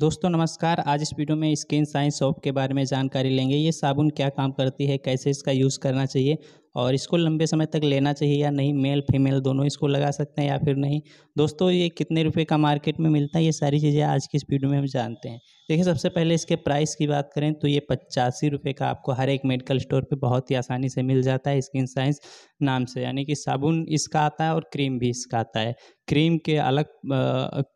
दोस्तों नमस्कार आज इस वीडियो में स्किन साइंस सोप के बारे में जानकारी लेंगे ये साबुन क्या काम करती है कैसे इसका यूज़ करना चाहिए और इसको लंबे समय तक लेना चाहिए या नहीं मेल फीमेल दोनों इसको लगा सकते हैं या फिर नहीं दोस्तों ये कितने रुपए का मार्केट में मिलता है ये सारी चीज़ें आज की इस वीडियो में हम जानते हैं देखिए सबसे पहले इसके प्राइस की बात करें तो ये पचासी रुपये का आपको हर एक मेडिकल स्टोर पे बहुत ही आसानी से मिल जाता है स्किन साइंस नाम से यानी कि साबुन इसका आता है और क्रीम भी इसका आता है क्रीम के अलग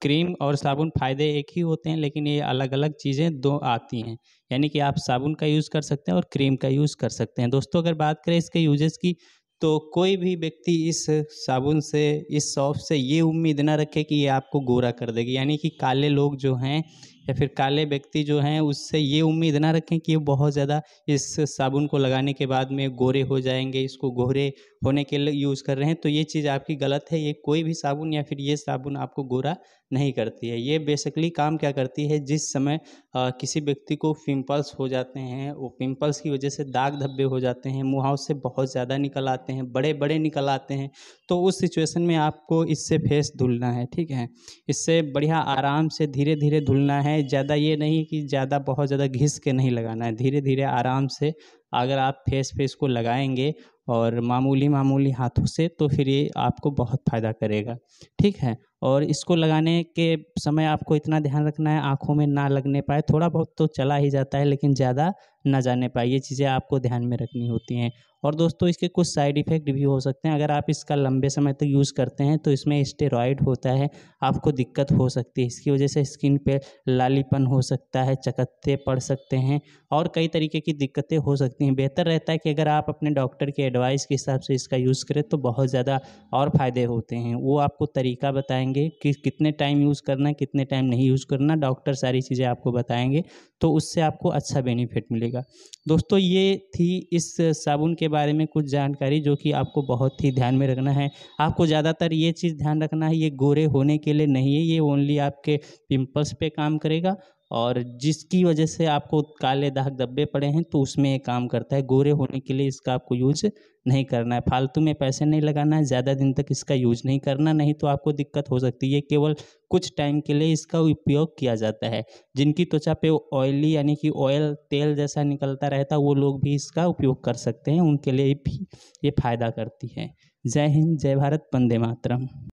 क्रीम और साबुन फ़ायदे एक ही होते हैं लेकिन ये अलग अलग चीज़ें दो आती हैं यानी कि आप साबुन का यूज़ कर सकते हैं और क्रीम का यूज़ कर सकते हैं दोस्तों अगर बात करें इसके यूजेस की तो कोई भी व्यक्ति इस साबुन से इस सौंफ से ये उम्मीद ना रखे कि ये आपको गोरा कर देगी यानी कि काले लोग जो हैं या फिर काले व्यक्ति जो हैं उससे ये उम्मीद ना रखें कि ये बहुत ज़्यादा इस साबुन को लगाने के बाद में गोरे हो जाएंगे इसको गोरे होने के लिए यूज़ कर रहे हैं तो ये चीज़ आपकी गलत है ये कोई भी साबुन या फिर ये साबुन आपको गोरा नहीं करती है ये बेसिकली काम क्या करती है जिस समय आ, किसी व्यक्ति को पिम्पल्स हो जाते हैं वो पिम्पल्स की वजह से दाग धब्बे हो जाते हैं मुहाव से बहुत ज़्यादा निकल आते आते हैं बड़े बड़े निकल आते हैं तो उस सिचुएशन में आपको इससे फेस धुलना है ठीक है इससे बढ़िया आराम से धीरे धीरे धुलना है ज़्यादा ये नहीं कि ज़्यादा बहुत ज़्यादा घिस के नहीं लगाना है धीरे धीरे आराम से अगर आप फेस पे इसको लगाएंगे और मामूली मामूली हाथों से तो फिर ये आपको बहुत फ़ायदा करेगा ठीक है और इसको लगाने के समय आपको इतना ध्यान रखना है आँखों में ना लगने पाए थोड़ा बहुत तो चला ही जाता है लेकिन ज़्यादा ना जाने पाए ये चीज़ें आपको ध्यान में रखनी होती हैं और दोस्तों इसके कुछ साइड इफ़ेक्ट भी हो सकते हैं अगर आप इसका लंबे समय तक तो यूज़ करते हैं तो इसमें स्टेरॉयड होता है आपको दिक्कत हो सकती है इसकी वजह से स्किन पर लालीपन हो सकता है चकत्ते पड़ सकते हैं और कई तरीके की दिक्कतें हो सकती हैं बेहतर रहता है कि अगर आप अपने डॉक्टर के एडवाइस के हिसाब से इसका यूज़ करें तो बहुत ज़्यादा और फ़ायदे होते हैं वो आपको तरीका बताएंगे कि कितने टाइम यूज़ करना है कितने टाइम नहीं यूज़ करना डॉक्टर सारी चीज़ें आपको बताएंगे तो उससे आपको अच्छा बेनिफिट मिलेगा दोस्तों ये थी इस साबुन के बारे में कुछ जानकारी जो कि आपको बहुत ही ध्यान में रखना है आपको ज़्यादातर ये चीज़ ध्यान रखना है ये गोरे होने के लिए नहीं है ये ओनली आपके पिम्पल्स पर काम करेगा और जिसकी वजह से आपको काले दाग धब्बे पड़े हैं तो उसमें ये काम करता है गोरे होने के लिए इसका आपको यूज नहीं करना है फालतू में पैसे नहीं लगाना है ज़्यादा दिन तक इसका यूज नहीं करना नहीं तो आपको दिक्कत हो सकती है केवल कुछ टाइम के लिए इसका उपयोग किया जाता है जिनकी त्वचा पे ऑयली यानी कि ऑयल तेल जैसा निकलता रहता वो लोग भी इसका उपयोग कर सकते हैं उनके लिए भी ये फ़ायदा करती है जय हिंद जय भारत वंदे मातरम